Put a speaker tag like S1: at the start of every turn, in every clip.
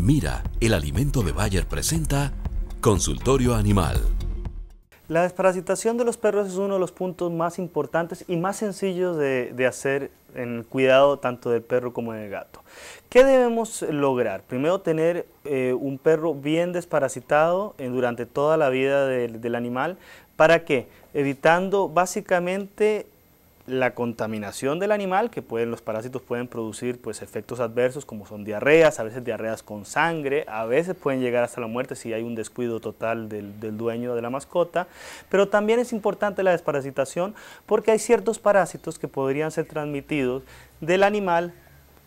S1: Mira, el alimento de Bayer presenta Consultorio Animal. La desparasitación de los perros es uno de los puntos más importantes y más sencillos de, hacer en el cuidado tanto del perro como del gato. ¿Qué debemos lograr? Primero tener eh, un perro bien desparasitado eh, durante toda la vida del animal. ¿Para qué? Evitando básicamente la contaminación del animal, que pueden, los parásitos pueden producir pues, efectos adversos como son diarreas, a veces diarreas con sangre, a veces pueden llegar hasta la muerte si hay un descuido total del, del dueño de la mascota, pero también es importante la desparasitación porque hay ciertos parásitos que podrían ser transmitidos del animal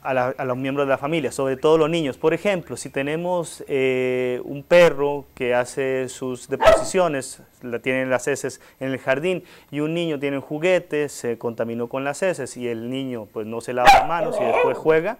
S1: a, los miembros de la familia, sobre todo los niños. Por ejemplo, si tenemos eh, un perro que hace sus deposiciones, la tienen las heces en el jardín, y un niño tiene un juguete, se contaminó con las heces y el niño pues no se lava las manos y después juega,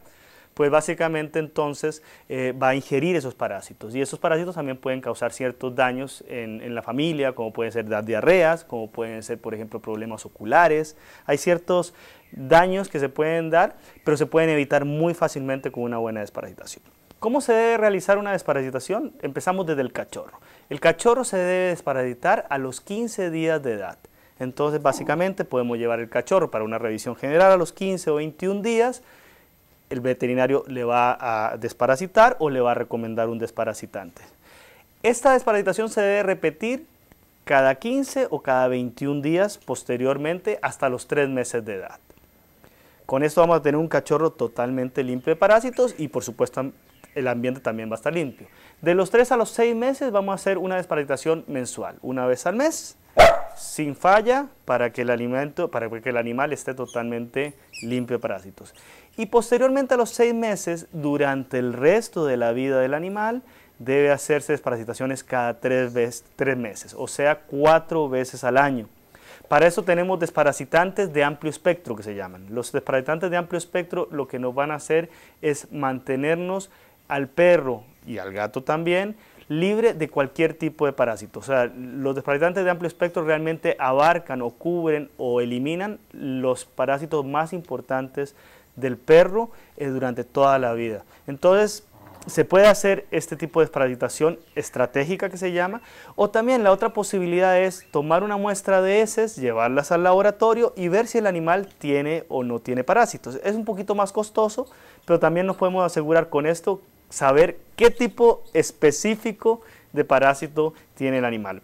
S1: pues básicamente entonces eh, va a ingerir esos parásitos. Y esos parásitos también pueden causar ciertos daños en, en la familia, como pueden ser las diarreas, como pueden ser, por ejemplo, problemas oculares. Hay ciertos daños que se pueden dar, pero se pueden evitar muy fácilmente con una buena desparasitación. ¿Cómo se debe realizar una desparasitación? Empezamos desde el cachorro. El cachorro se debe desparasitar a los 15 días de edad. Entonces, básicamente, podemos llevar el cachorro para una revisión general a los 15 o 21 días el veterinario le va a desparasitar o le va a recomendar un desparasitante. Esta desparasitación se debe repetir cada 15 o cada 21 días posteriormente hasta los 3 meses de edad. Con esto vamos a tener un cachorro totalmente limpio de parásitos y por supuesto el ambiente también va a estar limpio. De los 3 a los 6 meses vamos a hacer una desparasitación mensual, una vez al mes sin falla para que el alimento, para que el animal esté totalmente limpio de parásitos. Y posteriormente a los seis meses, durante el resto de la vida del animal, debe hacerse desparasitaciones cada tres, tres meses, o sea, cuatro veces al año. Para eso tenemos desparasitantes de amplio espectro que se llaman. Los desparasitantes de amplio espectro lo que nos van a hacer es mantenernos al perro y al gato también libre de cualquier tipo de parásito. O sea, los desparasitantes de amplio espectro realmente abarcan o cubren o eliminan los parásitos más importantes del perro eh, durante toda la vida. Entonces, se puede hacer este tipo de desparasitación estratégica que se llama, o también la otra posibilidad es tomar una muestra de heces, llevarlas al laboratorio y ver si el animal tiene o no tiene parásitos. Es un poquito más costoso, pero también nos podemos asegurar con esto saber qué tipo específico de parásito tiene el animal.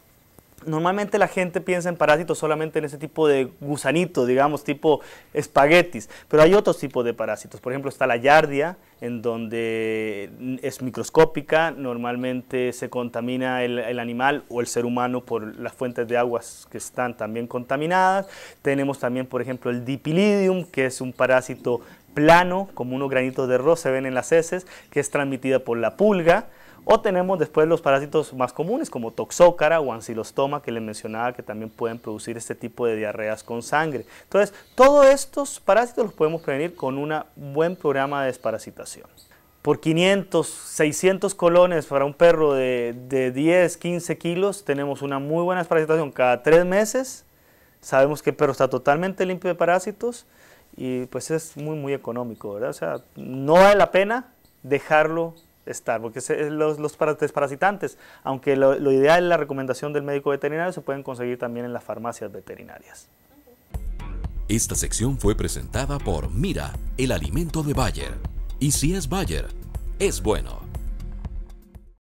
S1: Normalmente la gente piensa en parásitos solamente en ese tipo de gusanito, digamos, tipo espaguetis, pero hay otros tipos de parásitos. Por ejemplo, está la yardia, en donde es microscópica, normalmente se contamina el, animal o el ser humano por las fuentes de aguas que están también contaminadas. Tenemos también, por ejemplo, el dipilidium, que es un parásito plano, como unos granitos de arroz se ven en las heces, que es transmitida por la pulga. O tenemos después los parásitos más comunes como toxócara o ancilostoma que les mencionaba que también pueden producir este tipo de diarreas con sangre. Entonces, todos estos parásitos los podemos prevenir con un buen programa de desparasitación. Por 500, 600 colones para un perro de, de 10, 15 kilos, tenemos una muy buena desparasitación cada tres meses. Sabemos que el perro está totalmente limpio de parásitos y pues es muy, muy económico, ¿verdad? O sea, no vale la pena dejarlo estar, porque eh, los, los, desparasitantes, aunque lo ideal es la recomendación del médico veterinario, se pueden conseguir también en las farmacias veterinarias. Esta sección fue presentada por Mira, el alimento de Bayer. Y si es Bayer, es bueno.